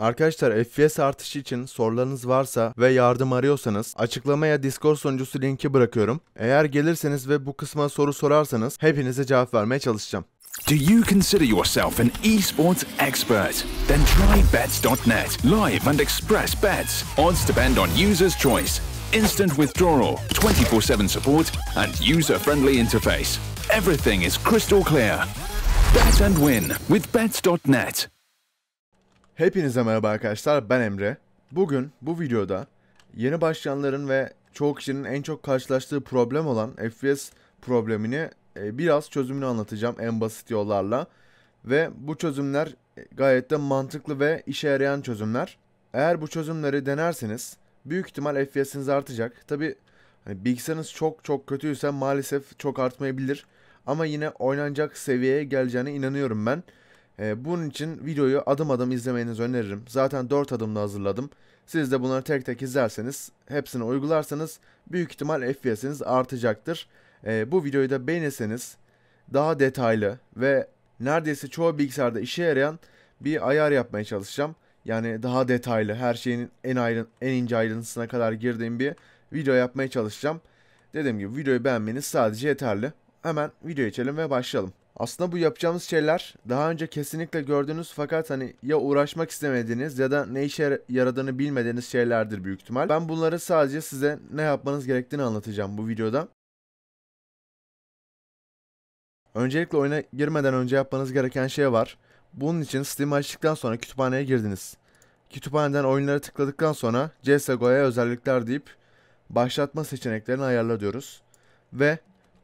Arkadaşlar FPS artışı için sorularınız varsa ve yardım arıyorsanız açıklamaya Discord sunucusu linki bırakıyorum. Eğer gelirseniz ve bu kısma soru sorarsanız hepinize cevap vermeye çalışacağım. Do you consider yourself an esports expert? Then try bets.net. Live and express bets. Odds depend on user's choice. Instant withdrawal, 24-7 support and user-friendly interface. Everything is crystal clear. Bet and win with bets.net. Hepinize merhaba arkadaşlar ben Emre. Bugün bu videoda yeni başlayanların ve çoğu kişinin en çok karşılaştığı problem olan FPS problemini e, biraz çözümünü anlatacağım en basit yollarla. Ve bu çözümler e, gayet de mantıklı ve işe yarayan çözümler. Eğer bu çözümleri denerseniz büyük ihtimal FPS'iniz artacak. Tabi hani bilgisayarınız çok çok kötüyse maalesef çok artmayabilir. Ama yine oynanacak seviyeye geleceğine inanıyorum ben. Ee, bunun için videoyu adım adım izlemenizi öneririm. Zaten 4 adımda hazırladım. Siz de bunları tek tek izlerseniz, hepsini uygularsanız büyük ihtimal FPS'iniz artacaktır. Ee, bu videoyu da beğenirseniz daha detaylı ve neredeyse çoğu bilgisayarda işe yarayan bir ayar yapmaya çalışacağım. Yani daha detaylı her şeyin en ayrın, en ince ayrıntısına kadar girdiğim bir video yapmaya çalışacağım. Dediğim gibi videoyu beğenmeniz sadece yeterli. Hemen video içelim ve başlayalım. Aslında bu yapacağımız şeyler daha önce kesinlikle gördüğünüz fakat hani ya uğraşmak istemediğiniz ya da ne işe yaradığını bilmediğiniz şeylerdir büyük ihtimal. Ben bunları sadece size ne yapmanız gerektiğini anlatacağım bu videoda. Öncelikle oyuna girmeden önce yapmanız gereken şey var. Bunun için Steam açtıktan sonra kütüphaneye girdiniz. Kütüphaneden oyunlara tıkladıktan sonra CSGO'ya özellikler deyip başlatma seçeneklerini ayarla diyoruz. Ve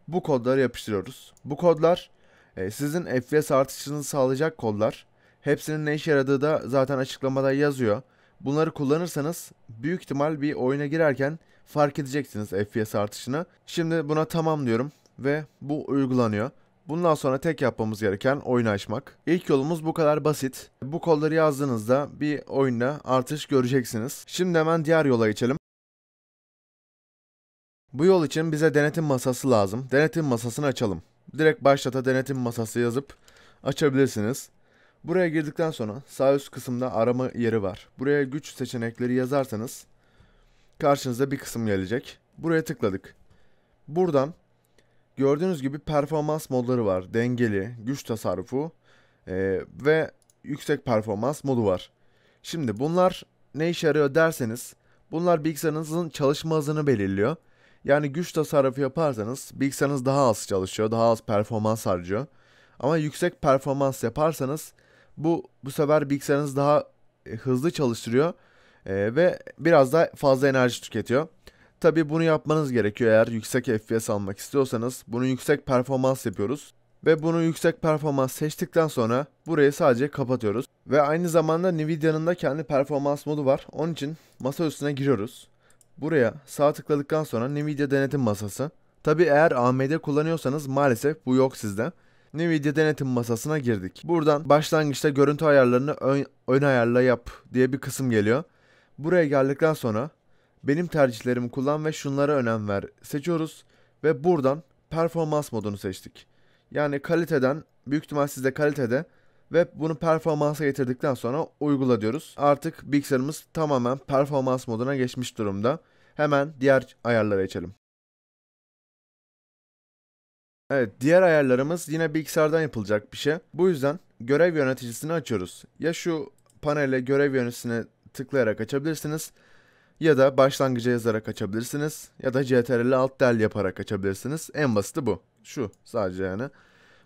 bu kodları yapıştırıyoruz. Bu kodlar e, sizin FPS artışını sağlayacak kollar. Hepsinin ne işe yaradığı da zaten açıklamada yazıyor. Bunları kullanırsanız büyük ihtimal bir oyuna girerken fark edeceksiniz FPS artışını. Şimdi buna tamam diyorum ve bu uygulanıyor. Bundan sonra tek yapmamız gereken oyunu açmak. İlk yolumuz bu kadar basit. Bu kolları yazdığınızda bir oyunda artış göreceksiniz. Şimdi hemen diğer yola geçelim. Bu yol için bize denetim masası lazım. Denetim masasını açalım direkt başlata denetim masası yazıp açabilirsiniz. Buraya girdikten sonra sağ üst kısımda arama yeri var. Buraya güç seçenekleri yazarsanız karşınıza bir kısım gelecek. Buraya tıkladık. Buradan gördüğünüz gibi performans modları var. Dengeli, güç tasarrufu e, ve yüksek performans modu var. Şimdi bunlar ne işe yarıyor derseniz bunlar bilgisayarınızın çalışma hızını belirliyor. Yani güç tasarrufu yaparsanız bilgisayarınız daha az çalışıyor, daha az performans harcıyor. Ama yüksek performans yaparsanız bu bu sefer bilgisayarınız daha e, hızlı çalıştırıyor e, ve biraz daha fazla enerji tüketiyor. Tabi bunu yapmanız gerekiyor eğer yüksek FPS almak istiyorsanız. Bunu yüksek performans yapıyoruz. Ve bunu yüksek performans seçtikten sonra burayı sadece kapatıyoruz. Ve aynı zamanda Nvidia'nın da kendi performans modu var. Onun için masa üstüne giriyoruz. Buraya sağ tıkladıktan sonra Nvidia denetim masası. Tabi eğer AMD kullanıyorsanız maalesef bu yok sizde. Nvidia denetim masasına girdik. Buradan başlangıçta görüntü ayarlarını ön, ön ayarla yap diye bir kısım geliyor. Buraya geldikten sonra benim tercihlerimi kullan ve şunlara önem ver seçiyoruz ve buradan performans modunu seçtik. Yani kaliteden büyük ihtimal sizde kalitede ve bunu performansa getirdikten sonra uygula diyoruz. Artık bilgisayarımız tamamen performans moduna geçmiş durumda. Hemen diğer ayarlara geçelim. Evet, diğer ayarlarımız yine bilgisayardan yapılacak bir şey. Bu yüzden görev yöneticisini açıyoruz. Ya şu panele görev yöneticisine tıklayarak açabilirsiniz ya da başlangıca yazarak açabilirsiniz ya da CTRL alt del yaparak açabilirsiniz. En basiti bu. Şu sadece yani.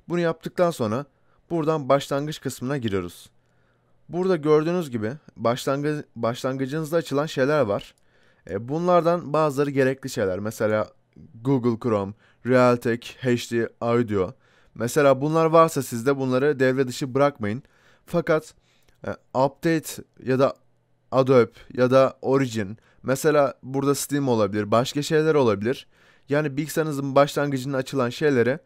Bunu yaptıktan sonra Buradan başlangıç kısmına giriyoruz. Burada gördüğünüz gibi başlangı başlangıcınızda açılan şeyler var. E, bunlardan bazıları gerekli şeyler. Mesela Google Chrome, Realtek, HD Audio. Mesela bunlar varsa sizde bunları devre dışı bırakmayın. Fakat e, update ya da Adobe ya da Origin mesela burada Steam olabilir, başka şeyler olabilir. Yani bilgisayarınızın başlangıcının açılan şeylere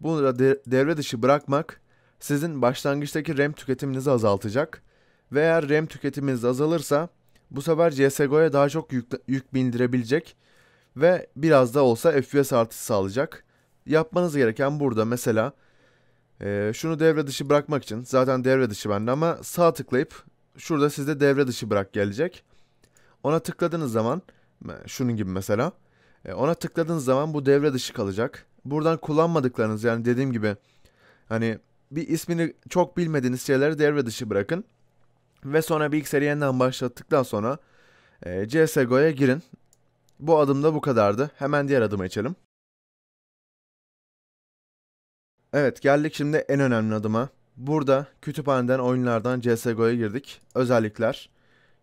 bunları devre dışı bırakmak sizin başlangıçtaki RAM tüketiminizi azaltacak ve eğer RAM tüketiminiz azalırsa bu sefer CSGO'ya daha çok yük, yük bindirebilecek ve biraz da olsa FPS artışı sağlayacak. Yapmanız gereken burada mesela e, şunu devre dışı bırakmak için zaten devre dışı bende ama sağ tıklayıp şurada sizde devre dışı bırak gelecek. Ona tıkladığınız zaman şunun gibi mesela e, ona tıkladığınız zaman bu devre dışı kalacak. Buradan kullanmadıklarınız yani dediğim gibi hani bir ismini çok bilmediğiniz şeyleri devre dışı bırakın. Ve sonra bilgisayarı yeniden başlattıktan sonra e, CSGO'ya girin. Bu adım da bu kadardı. Hemen diğer adıma geçelim. Evet geldik şimdi en önemli adıma. Burada kütüphaneden oyunlardan CSGO'ya girdik. Özellikler.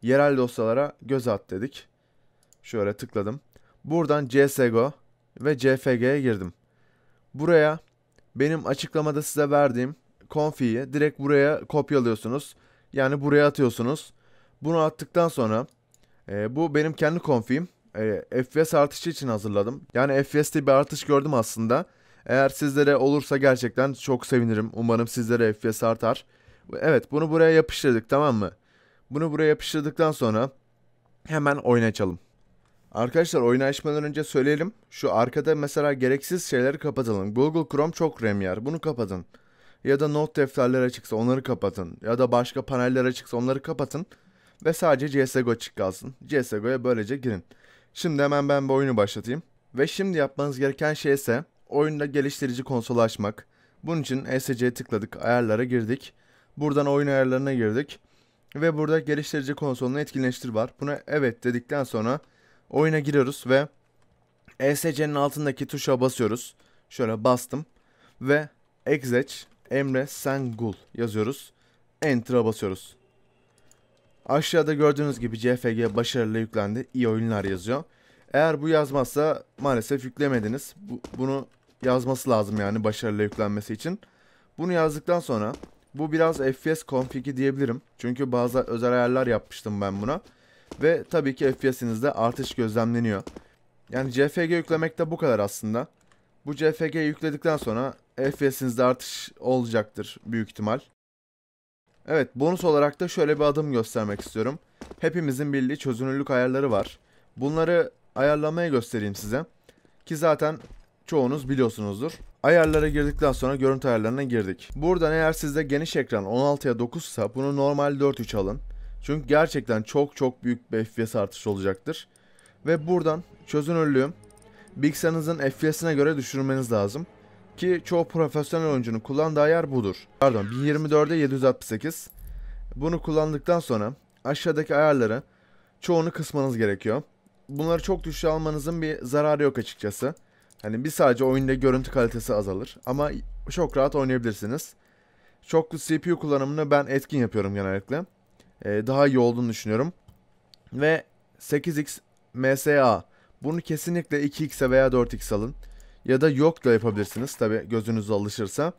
Yerel dosyalara göz at dedik. Şöyle tıkladım. Buradan CSGO ve CFG'ye girdim. Buraya benim açıklamada size verdiğim konfiyi direkt buraya kopyalıyorsunuz. Yani buraya atıyorsunuz. Bunu attıktan sonra e, bu benim kendi konfiyim. E, FPS artışı için hazırladım. Yani FPS'te bir artış gördüm aslında. Eğer sizlere olursa gerçekten çok sevinirim. Umarım sizlere FPS artar. Evet bunu buraya yapıştırdık tamam mı? Bunu buraya yapıştırdıktan sonra hemen oyun açalım. Arkadaşlar oyunu açmadan önce söyleyelim. Şu arkada mesela gereksiz şeyleri kapatalım. Google Chrome çok RAM yer. Bunu kapatın. Ya da not defterleri açıksa onları kapatın. Ya da başka paneller açıksa onları kapatın. Ve sadece CSGO açık kalsın. CSGO'ya böylece girin. Şimdi hemen ben bu oyunu başlatayım. Ve şimdi yapmanız gereken şey ise oyunda geliştirici konsolu açmak. Bunun için e SC'ye tıkladık. Ayarlara girdik. Buradan oyun ayarlarına girdik. Ve burada geliştirici konsolunu etkinleştir var. Buna evet dedikten sonra Oyuna giriyoruz ve ESC'nin altındaki tuşa basıyoruz. Şöyle bastım ve exec Emre Sengul yazıyoruz. Enter'a basıyoruz. Aşağıda gördüğünüz gibi CFG başarılı yüklendi. İyi oyunlar yazıyor. Eğer bu yazmazsa maalesef yüklemediniz. Bu, bunu yazması lazım yani başarılı yüklenmesi için. Bunu yazdıktan sonra bu biraz FPS config'i diyebilirim. Çünkü bazı özel ayarlar yapmıştım ben buna. Ve tabii ki FPS'inizde artış gözlemleniyor. Yani CFG yüklemek de bu kadar aslında. Bu CFG yükledikten sonra FPS'inizde artış olacaktır büyük ihtimal. Evet bonus olarak da şöyle bir adım göstermek istiyorum. Hepimizin bildiği çözünürlük ayarları var. Bunları ayarlamaya göstereyim size. Ki zaten çoğunuz biliyorsunuzdur. Ayarlara girdikten sonra görüntü ayarlarına girdik. Buradan eğer sizde geniş ekran 16'ya 9 ise bunu normal 4.3 alın. Çünkü gerçekten çok çok büyük bir FPS artışı olacaktır. Ve buradan çözünürlüğüm bilgisayarınızın FPS'ine göre düşürmeniz lazım. Ki çoğu profesyonel oyuncunun kullandığı yer budur. Pardon 1024'e 768. Bunu kullandıktan sonra aşağıdaki ayarları çoğunu kısmanız gerekiyor. Bunları çok düşük almanızın bir zararı yok açıkçası. Hani bir sadece oyunda görüntü kalitesi azalır ama çok rahat oynayabilirsiniz. Çoklu CPU kullanımını ben etkin yapıyorum genellikle e, daha iyi olduğunu düşünüyorum. Ve 8x MSA bunu kesinlikle 2x'e veya 4x alın. Ya da yok da yapabilirsiniz tabi gözünüzü alışırsa.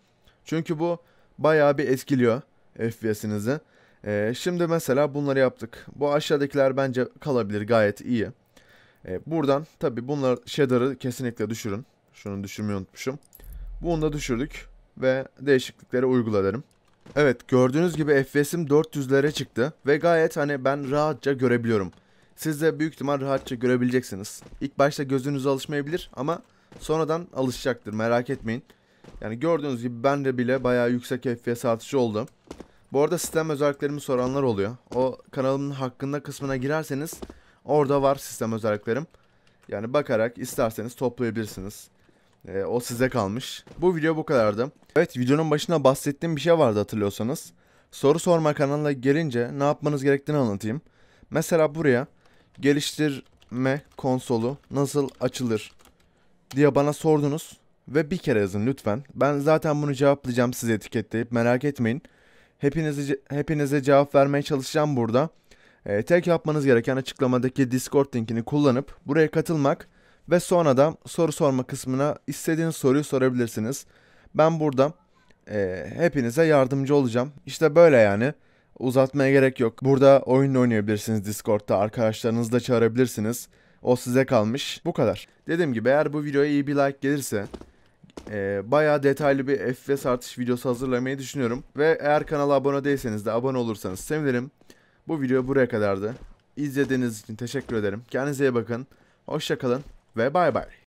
Çünkü bu bayağı bir etkiliyor FPS'inizi. E, şimdi mesela bunları yaptık. Bu aşağıdakiler bence kalabilir gayet iyi. E, buradan tabi bunlar shader'ı kesinlikle düşürün. Şunu düşürmeyi unutmuşum. Bunu da düşürdük ve değişiklikleri uygula derim. Evet gördüğünüz gibi FPS'im 400'lere çıktı ve gayet hani ben rahatça görebiliyorum. Siz de büyük ihtimal rahatça görebileceksiniz. İlk başta gözünüz alışmayabilir ama sonradan alışacaktır merak etmeyin. Yani gördüğünüz gibi ben de bile bayağı yüksek FPS artışı oldum. Bu arada sistem özelliklerimi soranlar oluyor. O kanalımın hakkında kısmına girerseniz orada var sistem özelliklerim. Yani bakarak isterseniz toplayabilirsiniz. E, o size kalmış. Bu video bu kadardı. Evet videonun başında bahsettiğim bir şey vardı hatırlıyorsanız. Soru sorma kanalına gelince ne yapmanız gerektiğini anlatayım. Mesela buraya geliştirme konsolu nasıl açılır diye bana sordunuz. Ve bir kere yazın lütfen. Ben zaten bunu cevaplayacağım sizi etiketleyip merak etmeyin. Hepinize, hepinize cevap vermeye çalışacağım burada. Ee, tek yapmanız gereken açıklamadaki Discord linkini kullanıp buraya katılmak ve sonra da soru sorma kısmına istediğiniz soruyu sorabilirsiniz. Ben burada e, hepinize yardımcı olacağım. İşte böyle yani. Uzatmaya gerek yok. Burada oyun oynayabilirsiniz Discord'da. Arkadaşlarınızı da çağırabilirsiniz. O size kalmış. Bu kadar. Dediğim gibi eğer bu videoya iyi bir like gelirse e, bayağı detaylı bir FPS artış videosu hazırlamayı düşünüyorum. Ve eğer kanala abone değilseniz de abone olursanız sevinirim. Bu video buraya kadardı. İzlediğiniz için teşekkür ederim. Kendinize iyi bakın. Hoşçakalın. vẽ bài bậy.